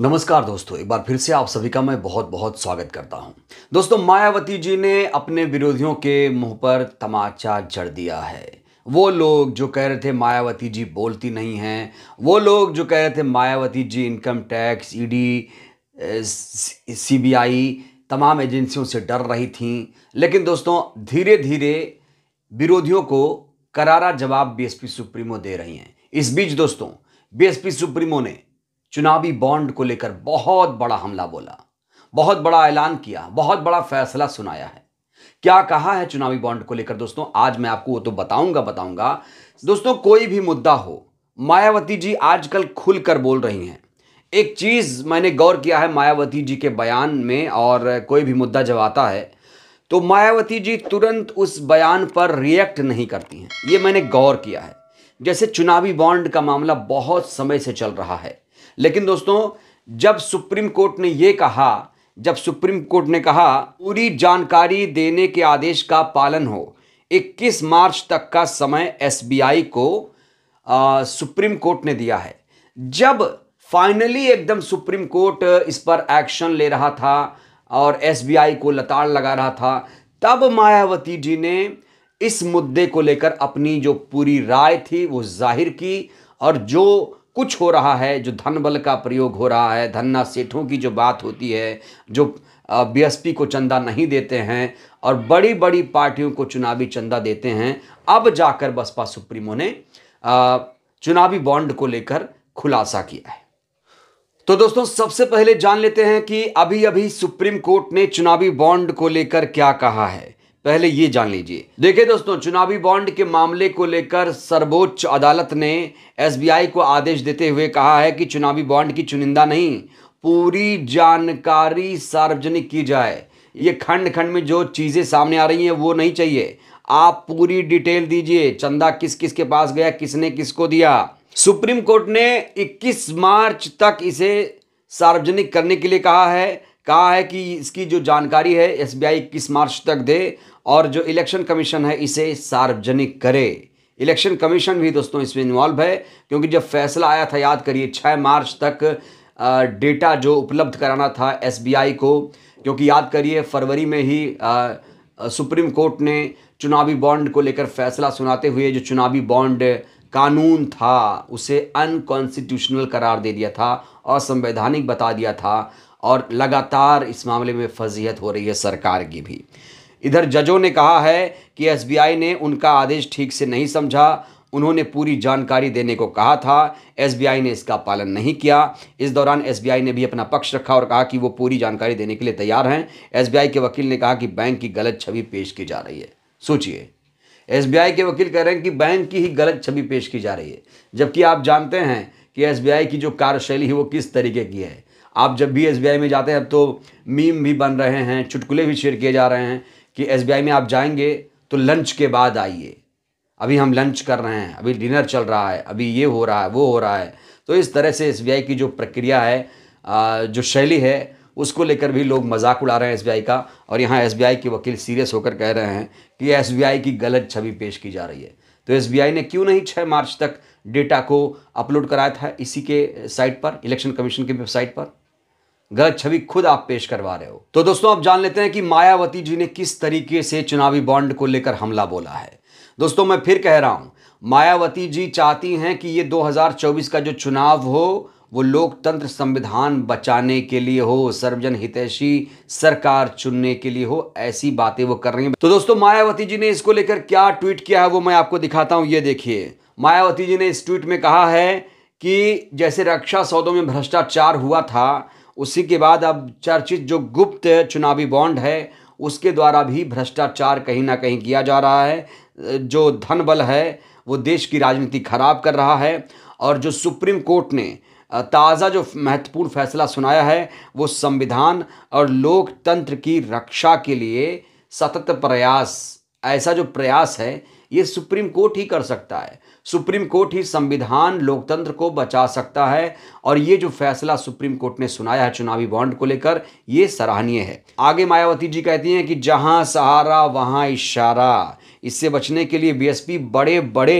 नमस्कार दोस्तों एक बार फिर से आप सभी का मैं बहुत बहुत स्वागत करता हूं दोस्तों मायावती जी ने अपने विरोधियों के मुंह पर तमाचा जड़ दिया है वो लोग जो कह रहे थे मायावती जी बोलती नहीं हैं वो लोग जो कह रहे थे Mayawati ji income tax ED CBI तमाम एजेंसियों से डर रही थी लेकिन दोस्तों धीरे धीरे विरोधियों को करारा जवाब बीएसपी सुप्रीमो दे रही हैं इस बीच दोस्तों बीएसपी सुप्रीमो ने चुनावी बॉन्ड को लेकर बहुत बड़ा हमला बोला बहुत बड़ा ऐलान किया बहुत बड़ा फैसला सुनाया है क्या कहा है चुनावी बॉन्ड को लेकर दोस्तों आज मैं आपको वो तो बताऊंगा बताऊंगा दोस्तों कोई भी मुद्दा हो मायावती जी आजकल खुलकर बोल रही हैं एक चीज़ मैंने गौर किया है मायावती जी के बयान में और कोई भी मुद्दा जब आता है तो मायावती जी तुरंत उस बयान पर रिएक्ट नहीं करती हैं ये मैंने गौर किया है जैसे चुनावी बॉन्ड का मामला बहुत समय से चल रहा है लेकिन दोस्तों जब सुप्रीम कोर्ट ने ये कहा जब सुप्रीम कोर्ट ने कहा पूरी जानकारी देने के आदेश का पालन हो 21 मार्च तक का समय एसबीआई को आ, सुप्रीम कोर्ट ने दिया है जब फाइनली एकदम सुप्रीम कोर्ट इस पर एक्शन ले रहा था और एसबीआई को लताड़ लगा रहा था तब मायावती जी ने इस मुद्दे को लेकर अपनी जो पूरी राय थी वो जाहिर की और जो कुछ हो रहा है जो धन बल का प्रयोग हो रहा है धन्ना सेठों की जो बात होती है जो बीएसपी को चंदा नहीं देते हैं और बड़ी बड़ी पार्टियों को चुनावी चंदा देते हैं अब जाकर बसपा सुप्रीमो ने चुनावी बॉन्ड को लेकर खुलासा किया है तो दोस्तों सबसे पहले जान लेते हैं कि अभी अभी सुप्रीम कोर्ट ने चुनावी बॉन्ड को लेकर क्या कहा है पहले ये जान लीजिए देखिए दोस्तों चुनावी बॉन्ड के मामले को लेकर सर्वोच्च अदालत ने एसबीआई को आदेश देते हुए कहा है कि चुनावी बॉन्ड की चुनिंदा नहीं पूरी जानकारी सार्वजनिक की जाए ये खंड खंड में जो चीज़ें सामने आ रही हैं वो नहीं चाहिए आप पूरी डिटेल दीजिए चंदा किस किस के पास गया किसने किसको दिया सुप्रीम कोर्ट ने 21 मार्च तक इसे सार्वजनिक करने के लिए कहा है कहा है कि इसकी जो जानकारी है एसबीआई इक्कीस मार्च तक दे और जो इलेक्शन कमीशन है इसे सार्वजनिक करे इलेक्शन कमीशन भी दोस्तों इसमें इन्वॉल्व है क्योंकि जब फैसला आया था याद करिए छः मार्च तक डेटा जो उपलब्ध कराना था एसबीआई को क्योंकि याद करिए फरवरी में ही आ, सुप्रीम कोर्ट ने चुनावी बॉन्ड को लेकर फैसला सुनाते हुए जो चुनावी बॉन्ड कानून था उसे अनकॉन्स्टिट्यूशनल करार दे दिया था असंवैधानिक बता दिया था और लगातार इस मामले में फजीहत हो रही है सरकार की भी इधर जजों ने कहा है कि एसबीआई ने उनका आदेश ठीक से नहीं समझा उन्होंने पूरी जानकारी देने को कहा था एसबीआई ने इसका पालन नहीं किया इस दौरान एसबीआई ने भी अपना पक्ष रखा और कहा कि वो पूरी जानकारी देने के लिए तैयार हैं एसबीआई के वकील ने कहा कि बैंक की गलत छवि पेश की जा रही है सोचिए एसबीआई के वकील कह रहे हैं कि बैंक की ही गलत छवि पेश की जा रही है जबकि आप जानते हैं कि एस की जो कार्यशैली है वो किस तरीके की है आप जब भी एस में जाते हैं अब तो मीम भी बन रहे हैं चुटकुले भी शेयर किए जा रहे हैं कि एस में आप जाएंगे तो लंच के बाद आइए अभी हम लंच कर रहे हैं अभी डिनर चल रहा है अभी ये हो रहा है वो हो रहा है तो इस तरह से एस की जो प्रक्रिया है जो शैली है उसको लेकर भी लोग मजाक उड़ा रहे हैं एस का और यहाँ एस के वकील सीरियस होकर कह रहे हैं कि एस की गलत छवि पेश की जा रही है तो एस ने क्यों नहीं छः मार्च तक डेटा को अपलोड कराया था इसी के साइट पर इलेक्शन कमीशन की वेबसाइट पर गलत छवि खुद आप पेश करवा रहे हो तो दोस्तों आप जान लेते हैं कि मायावती जी ने किस तरीके से चुनावी बॉन्ड को लेकर हमला बोला है दोस्तों मैं फिर कह रहा हूं मायावती जी चाहती हैं कि ये 2024 का जो चुनाव हो वो लोकतंत्र संविधान बचाने के लिए हो सर्वजन हितैषी सरकार चुनने के लिए हो ऐसी बातें वो कर रही हैं तो दोस्तों मायावती जी ने इसको लेकर क्या ट्वीट किया है वो मैं आपको दिखाता हूं ये देखिए मायावती जी ने इस ट्वीट में कहा है कि जैसे रक्षा सौदों में भ्रष्टाचार हुआ था उसी के बाद अब चर्चित जो गुप्त चुनावी बॉन्ड है उसके द्वारा भी भ्रष्टाचार कहीं ना कहीं किया जा रहा है जो धन बल है वो देश की राजनीति खराब कर रहा है और जो सुप्रीम कोर्ट ने ताज़ा जो महत्वपूर्ण फैसला सुनाया है वो संविधान और लोकतंत्र की रक्षा के लिए सतत प्रयास ऐसा जो प्रयास है ये सुप्रीम कोर्ट ही कर सकता है सुप्रीम कोर्ट ही संविधान लोकतंत्र को बचा सकता है और ये जो फैसला सुप्रीम कोर्ट ने सुनाया है चुनावी बॉन्ड को लेकर ये सराहनीय है आगे मायावती जी कहती हैं कि जहां सहारा वहां इशारा इससे बचने के लिए बीएसपी बड़े बड़े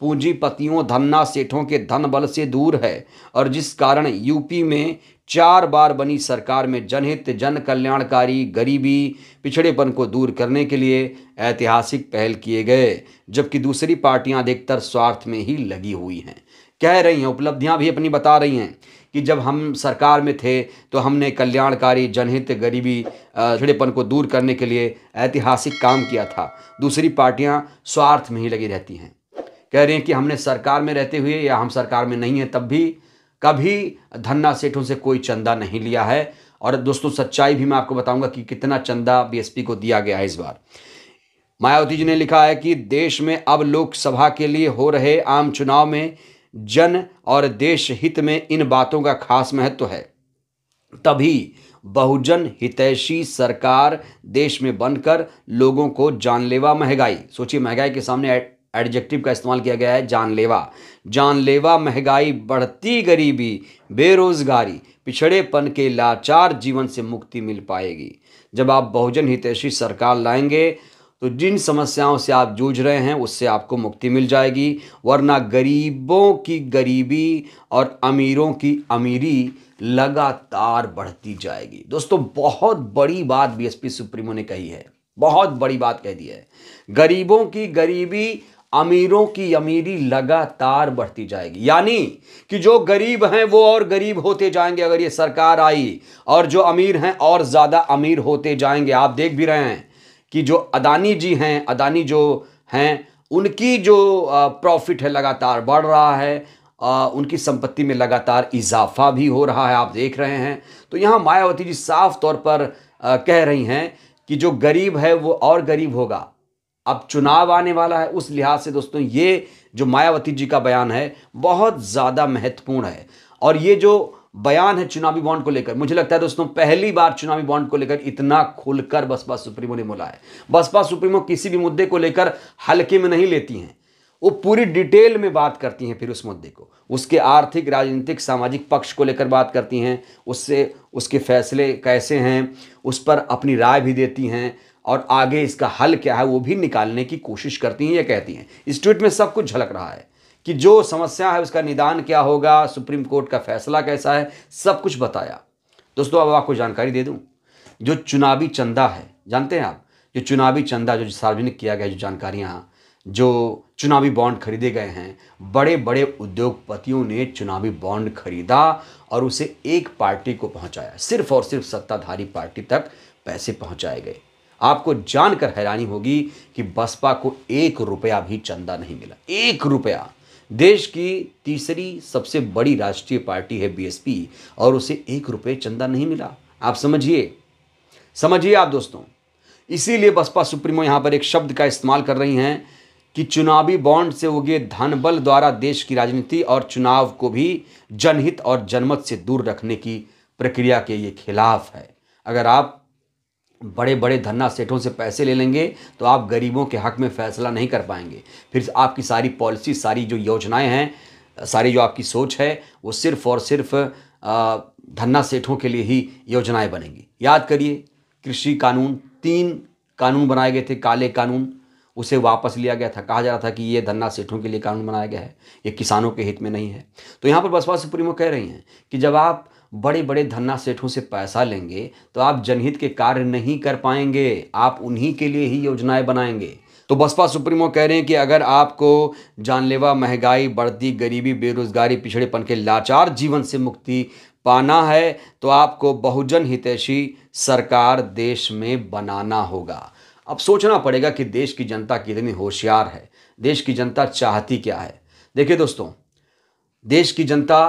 पूंजीपतियों धन्ना सेठों के धन बल से दूर है और जिस कारण यूपी में चार बार बनी सरकार में जनहित जन कल्याणकारी गरीबी पिछड़ेपन को दूर करने के लिए ऐतिहासिक पहल किए गए जबकि दूसरी पार्टियां अधिकतर स्वार्थ में ही लगी हुई हैं कह रही हैं उपलब्धियां भी अपनी बता रही हैं कि जब हम सरकार में थे तो हमने कल्याणकारी जनहित गरीबी पिछड़ेपन को दूर करने के लिए ऐतिहासिक काम किया था दूसरी पार्टियाँ स्वार्थ में ही लगी रहती हैं कह रहे हैं कि हमने सरकार में रहते हुए या हम सरकार में नहीं है तब भी कभी धन्ना सेठों से कोई चंदा नहीं लिया है और दोस्तों सच्चाई भी मैं आपको बताऊंगा कि कितना चंदा बीएसपी को दिया गया है इस बार मायावती जी ने लिखा है कि देश में अब लोकसभा के लिए हो रहे आम चुनाव में जन और देश हित में इन बातों का खास महत्व है तभी बहुजन हितैषी सरकार देश में बनकर लोगों को जानलेवा महंगाई सोचिए महंगाई के सामने एडजेक्टिव का इस्तेमाल किया गया है जानलेवा जानलेवा महंगाई बढ़ती गरीबी बेरोजगारी पिछड़ेपन के लाचार जीवन से मुक्ति मिल पाएगी जब आप बहुजन हितैषी सरकार लाएंगे तो जिन समस्याओं से आप जूझ रहे हैं उससे आपको मुक्ति मिल जाएगी वरना गरीबों की गरीबी और अमीरों की अमीरी लगातार बढ़ती जाएगी दोस्तों बहुत बड़ी बात बीएसपी सुप्रीमो ने कही है बहुत बड़ी बात कह दी है गरीबों की गरीबी अमीरों की अमीरी लगातार बढ़ती जाएगी यानी कि जो गरीब हैं वो और गरीब होते जाएंगे अगर ये सरकार आई और जो अमीर हैं और ज़्यादा अमीर होते जाएंगे आप देख भी रहे हैं कि जो अदानी जी हैं अदानी जो हैं उनकी जो प्रॉफिट है लगातार बढ़ रहा है आ, उनकी संपत्ति में लगातार इजाफा भी हो रहा है आप देख रहे हैं तो यहाँ मायावती जी साफ तौर पर आ, कह रही हैं कि जो गरीब है वो और गरीब होगा अब चुनाव आने वाला है उस लिहाज से दोस्तों ये जो मायावती जी का बयान है बहुत ज़्यादा महत्वपूर्ण है और ये जो बयान है चुनावी बॉन्ड को लेकर मुझे लगता है दोस्तों पहली बार चुनावी बॉन्ड को लेकर इतना खुलकर बसपा सुप्रीमो ने बोला है बसपा सुप्रीमो किसी भी मुद्दे को लेकर हल्के में नहीं लेती हैं वो पूरी डिटेल में बात करती हैं फिर उस मुद्दे को उसके आर्थिक राजनीतिक सामाजिक पक्ष को लेकर बात करती हैं उससे उसके फैसले कैसे हैं उस पर अपनी राय भी देती हैं और आगे इसका हल क्या है वो भी निकालने की कोशिश करती हैं या कहती हैं इस ट्वीट में सब कुछ झलक रहा है कि जो समस्या है उसका निदान क्या होगा सुप्रीम कोर्ट का फैसला कैसा है सब कुछ बताया दोस्तों अब आपको जानकारी दे दूं जो चुनावी चंदा है जानते हैं आप जो चुनावी चंदा जो सार्वजनिक किया गया जो जानकारियाँ जो चुनावी बॉन्ड खरीदे गए हैं बड़े बड़े उद्योगपतियों ने चुनावी बॉन्ड खरीदा और उसे एक पार्टी को पहुंचाया सिर्फ और सिर्फ सत्ताधारी पार्टी तक पैसे पहुंचाए गए आपको जानकर हैरानी होगी कि बसपा को एक रुपया भी चंदा नहीं मिला एक रुपया देश की तीसरी सबसे बड़ी राष्ट्रीय पार्टी है बीएसपी और उसे एक रुपये चंदा नहीं मिला आप समझिए समझिए आप दोस्तों इसीलिए बसपा सुप्रीमो यहां पर एक शब्द का इस्तेमाल कर रही हैं कि चुनावी बॉन्ड से उगे धन बल द्वारा देश की राजनीति और चुनाव को भी जनहित और जनमत से दूर रखने की प्रक्रिया के ये खिलाफ है अगर आप बड़े बड़े धरना सेठों से पैसे ले लेंगे तो आप गरीबों के हक में फैसला नहीं कर पाएंगे फिर आपकी सारी पॉलिसी सारी जो योजनाएं हैं सारी जो आपकी सोच है वो सिर्फ और सिर्फ धरना सेठों के लिए ही योजनाएं बनेंगी याद करिए कृषि कानून तीन कानून बनाए गए थे काले कानून उसे वापस लिया गया था कहा जा रहा था कि ये धन्ना सेठों के लिए कानून बनाया गया है ये किसानों के हित में नहीं है तो यहाँ पर बसपा सुप्रीमो कह रही हैं कि जब आप बड़े बड़े धन्ना सेठों से पैसा लेंगे तो आप जनहित के कार्य नहीं कर पाएंगे आप उन्हीं के लिए ही योजनाएं बनाएंगे तो बसपा सुप्रीमो कह रहे हैं कि अगर आपको जानलेवा महंगाई बढ़ती गरीबी बेरोजगारी पिछड़ेपन के लाचार जीवन से मुक्ति पाना है तो आपको बहुजन हितैषी सरकार देश में बनाना होगा अब सोचना पड़ेगा कि देश की जनता कितनी होशियार है देश की जनता चाहती क्या है देखिए दोस्तों देश की जनता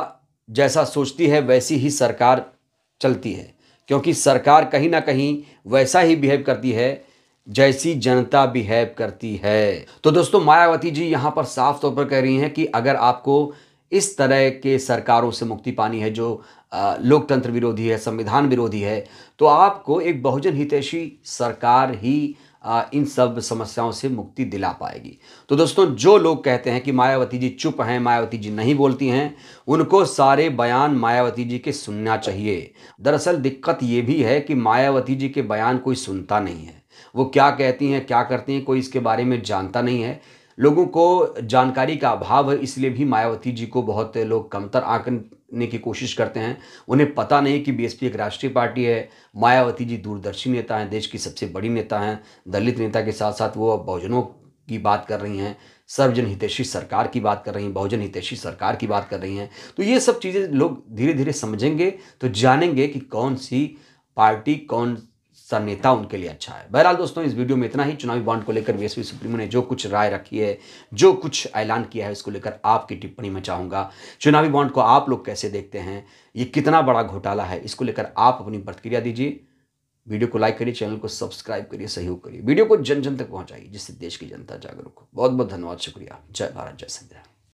जैसा सोचती है वैसी ही सरकार चलती है क्योंकि सरकार कहीं ना कहीं वैसा ही बिहेव करती है जैसी जनता बिहेव करती है तो दोस्तों मायावती जी यहाँ पर साफ तौर पर कह रही हैं कि अगर आपको इस तरह के सरकारों से मुक्ति पानी है जो लोकतंत्र विरोधी है संविधान विरोधी है तो आपको एक बहुजन हितैषी सरकार ही इन सब समस्याओं से मुक्ति दिला पाएगी तो दोस्तों जो लोग कहते हैं कि मायावती जी चुप हैं मायावती जी नहीं बोलती हैं उनको सारे बयान मायावती जी के सुनना चाहिए दरअसल दिक्कत ये भी है कि मायावती जी के बयान कोई सुनता नहीं है वो क्या कहती हैं क्या करती हैं कोई इसके बारे में जानता नहीं है लोगों को जानकारी का अभाव है इसलिए भी मायावती जी को बहुत लोग कमतर आंकन ने की कोशिश करते हैं उन्हें पता नहीं कि बीएसपी एक राष्ट्रीय पार्टी है मायावती जी दूरदर्शी नेता हैं देश की सबसे बड़ी नेता हैं दलित नेता के साथ साथ वो बहुजनों की बात कर रही हैं सर्वजन हितैषी सरकार की बात कर रही हैं बहुजन हितैषी सरकार की बात कर रही हैं तो ये सब चीज़ें लोग धीरे धीरे समझेंगे तो जानेंगे कि कौन सी पार्टी कौन सा नेता उनके लिए अच्छा है बहरहाल दोस्तों इस वीडियो में इतना ही चुनावी बॉन्ड को लेकर बीएसपी सुप्रीमो ने जो कुछ राय रखी है जो कुछ ऐलान किया है उसको लेकर आपकी टिप्पणी में चाहूँगा चुनावी बॉन्ड को आप लोग कैसे देखते हैं ये कितना बड़ा घोटाला है इसको लेकर आप अपनी प्रतिक्रिया दीजिए वीडियो को लाइक करिए चैनल को सब्सक्राइब करिए सहयोग करिए वीडियो को जन जन तक पहुंचाइए जिससे देश की जनता जागरूक हो बहुत बहुत धन्यवाद शुक्रिया जय भारत जय संविधान